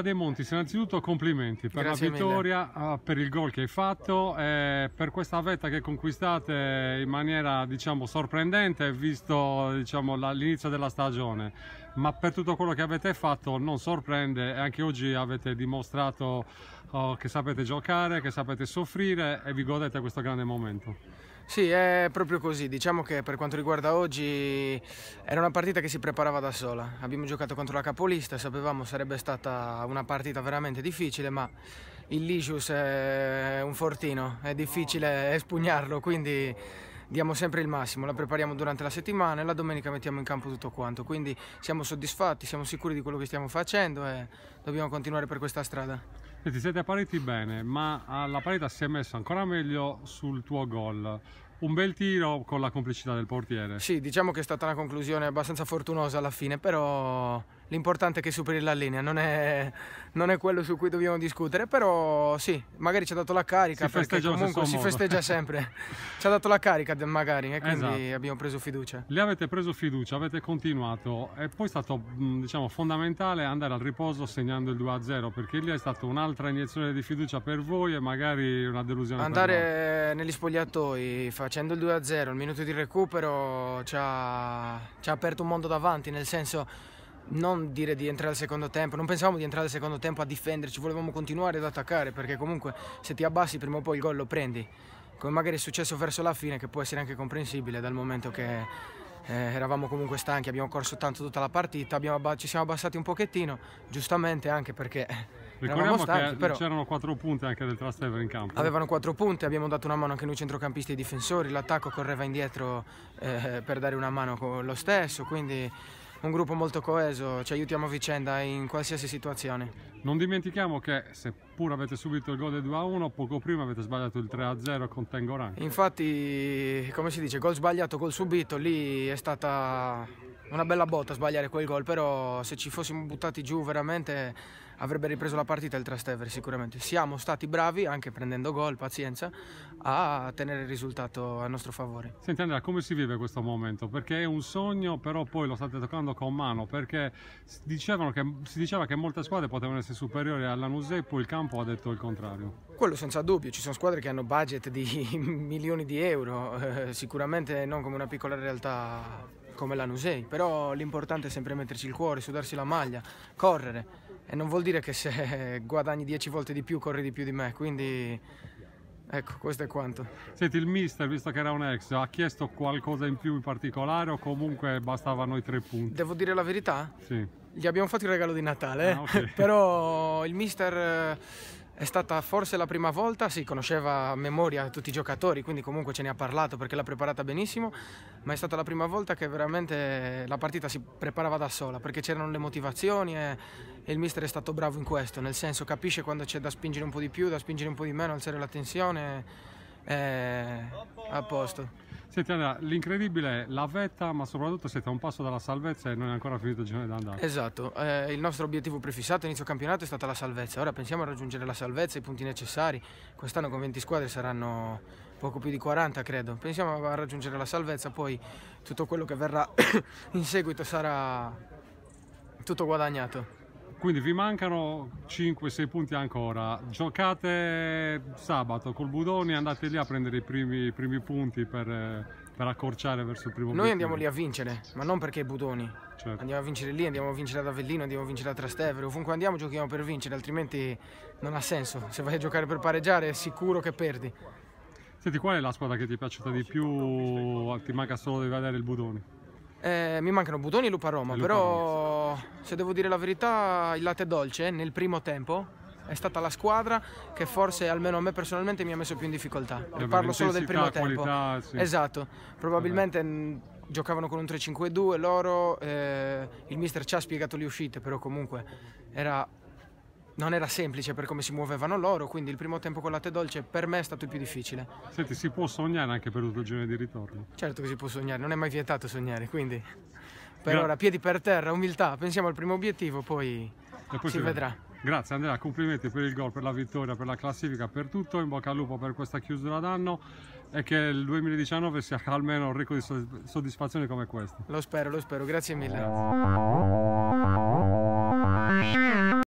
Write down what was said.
Sandra De Montis, innanzitutto complimenti per Grazie la vittoria, mille. Ah, per il gol che hai fatto, eh, per questa vetta che conquistate in maniera diciamo, sorprendente visto diciamo, l'inizio della stagione, ma per tutto quello che avete fatto non sorprende e anche oggi avete dimostrato oh, che sapete giocare, che sapete soffrire e vi godete questo grande momento. Sì, è proprio così. Diciamo che per quanto riguarda oggi era una partita che si preparava da sola. Abbiamo giocato contro la capolista, sapevamo sarebbe stata una partita veramente difficile, ma il Lisius è un fortino, è difficile espugnarlo, quindi diamo sempre il massimo, la prepariamo durante la settimana e la domenica mettiamo in campo tutto quanto, quindi siamo soddisfatti, siamo sicuri di quello che stiamo facendo e dobbiamo continuare per questa strada ti siete appariti bene, ma ah, la parità si è messa ancora meglio sul tuo gol. Un bel tiro con la complicità del portiere. Sì, diciamo che è stata una conclusione abbastanza fortunosa alla fine, però l'importante è che superi la linea, non è, non è, quello su cui dobbiamo discutere, però sì, magari ci ha dato la carica, si perché comunque si modo. festeggia sempre, ci ha dato la carica magari e quindi esatto. abbiamo preso fiducia. Lì avete preso fiducia, avete continuato e poi è stato mm, diciamo, fondamentale andare al riposo segnando il 2-0 perché lì è stata un'altra iniezione di fiducia per voi e magari una delusione per Andare negli spogliatoi facendo il 2-0, il minuto di recupero ci ha, ci ha aperto un mondo davanti, nel senso non dire di entrare al secondo tempo, non pensavamo di entrare al secondo tempo a difenderci, volevamo continuare ad attaccare perché comunque se ti abbassi prima o poi il gol lo prendi, come magari è successo verso la fine che può essere anche comprensibile dal momento che eh, eravamo comunque stanchi, abbiamo corso tanto tutta la partita, ci siamo abbassati un pochettino, giustamente anche perché... Eh, Ricordiamo stanchi, che c'erano quattro punte anche del Trastevere in campo. Avevano quattro punte, abbiamo dato una mano anche noi centrocampisti e difensori, l'attacco correva indietro eh, per dare una mano lo stesso, quindi un gruppo molto coeso, ci aiutiamo a vicenda in qualsiasi situazione. Non dimentichiamo che seppur avete subito il gol del 2-1, poco prima avete sbagliato il 3-0 con Tengoran. Infatti, come si dice, gol sbagliato, gol subito, lì è stata una bella botta sbagliare quel gol, però se ci fossimo buttati giù veramente avrebbe ripreso la partita il Trastevere sicuramente. Siamo stati bravi, anche prendendo gol, pazienza, a tenere il risultato a nostro favore. Senti Andrea, come si vive questo momento? Perché è un sogno, però poi lo state toccando con mano, perché che, si diceva che molte squadre potevano essere superiori alla Nuse e poi il campo ha detto il contrario. Quello senza dubbio, ci sono squadre che hanno budget di milioni di euro, eh, sicuramente non come una piccola realtà come la Nusei, però l'importante è sempre metterci il cuore, sudarsi la maglia, correre e non vuol dire che se guadagni 10 volte di più corri di più di me, quindi ecco questo è quanto. Senti il mister, visto che era un ex, ha chiesto qualcosa in più in particolare o comunque bastavano i tre punti? Devo dire la verità? Sì. Gli abbiamo fatto il regalo di Natale, ah, okay. però il mister eh, è stata forse la prima volta, sì, conosceva a memoria tutti i giocatori, quindi comunque ce ne ha parlato perché l'ha preparata benissimo, ma è stata la prima volta che veramente la partita si preparava da sola, perché c'erano le motivazioni e, e il mister è stato bravo in questo, nel senso capisce quando c'è da spingere un po' di più, da spingere un po' di meno, alzare la tensione, è a posto. Senti allora, l'incredibile è la vetta, ma soprattutto siete a un passo dalla salvezza e non è ancora finito il giorno d'andata. Esatto, eh, il nostro obiettivo prefissato inizio campionato è stata la salvezza, ora pensiamo a raggiungere la salvezza, e i punti necessari, quest'anno con 20 squadre saranno poco più di 40 credo, pensiamo a raggiungere la salvezza, poi tutto quello che verrà in seguito sarà tutto guadagnato quindi vi mancano 5-6 punti ancora giocate sabato col Budoni andate lì a prendere i primi, i primi punti per, per, accorciare verso il primo punto. noi obiettivo. andiamo lì a vincere ma non perché Budoni certo. andiamo a vincere lì andiamo a vincere ad Avellino andiamo a vincere a Trastevere ovunque andiamo giochiamo per vincere altrimenti non ha senso se vai a giocare per pareggiare è sicuro che perdi Senti, qual è la squadra che ti è piaciuta di più? Ti manca solo di vedere il Budoni. Eh, mi mancano Butoni e Lupa Roma, Lupa però Roma. se devo dire la verità il latte dolce eh, nel primo tempo è stata la squadra che forse almeno a me personalmente mi ha messo più in difficoltà. E eh, parlo solo del primo tempo. sì. Esatto, probabilmente Vabbè. giocavano con un 3-5-2 loro, eh, il mister ci ha spiegato le uscite, però comunque era non era semplice per come si muovevano loro, quindi il primo tempo con latte dolce per me è stato il più difficile. Senti, si può sognare anche per tutto il giorno di ritorno? Certo che si può sognare, non è mai vietato sognare, quindi per Gra ora piedi per terra, umiltà, pensiamo al primo obiettivo, poi, poi si, si vedrà. vedrà. Grazie Andrea, complimenti per il gol, per la vittoria, per la classifica, per tutto, in bocca al lupo per questa chiusura d'anno e che il 2019 sia almeno ricco di soddisfazioni come questo. Lo spero, lo spero, grazie mille. Grazie.